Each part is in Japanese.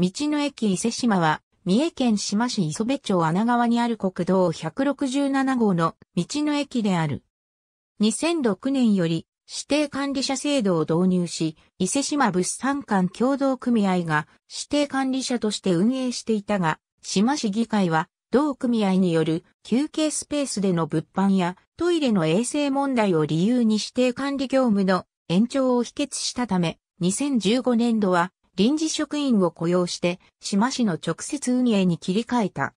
道の駅伊勢島は、三重県志摩市磯部町穴川にある国道167号の道の駅である。2006年より指定管理者制度を導入し、伊勢島物産館協同組合が指定管理者として運営していたが、志摩市議会は同組合による休憩スペースでの物販やトイレの衛生問題を理由に指定管理業務の延長を否決したため、2015年度は臨時職員を雇用して、島市の直接運営に切り替えた。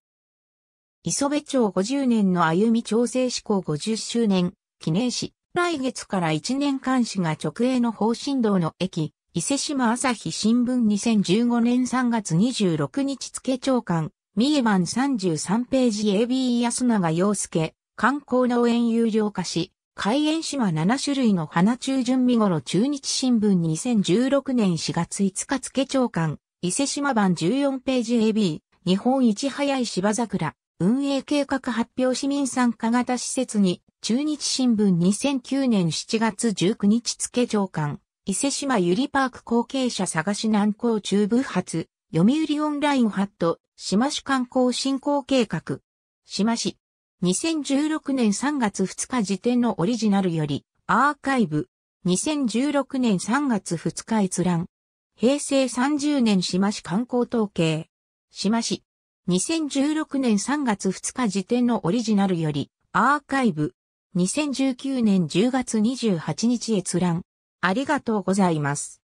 磯部町50年の歩み調整施行50周年、記念し、来月から1年間市が直営の方針道の駅、伊勢島朝日新聞2015年3月26日付長官、三重版33ページ AB 安永洋介、観光農園有料化し、海園島7種類の花中旬見頃中日新聞2016年4月5日付長官、伊勢島版14ページ AB、日本一早い芝桜、運営計画発表市民参加型施設に、中日新聞2009年7月19日付長官、伊勢島ゆりパーク後継者探し南港中部発、読売オンラインハット、島市観光振興計画。島市、2016年3月2日時点のオリジナルより、アーカイブ、2016年3月2日閲覧、平成30年島市観光統計、島市、2016年3月2日時点のオリジナルより、アーカイブ、2019年10月28日閲覧、ありがとうございます。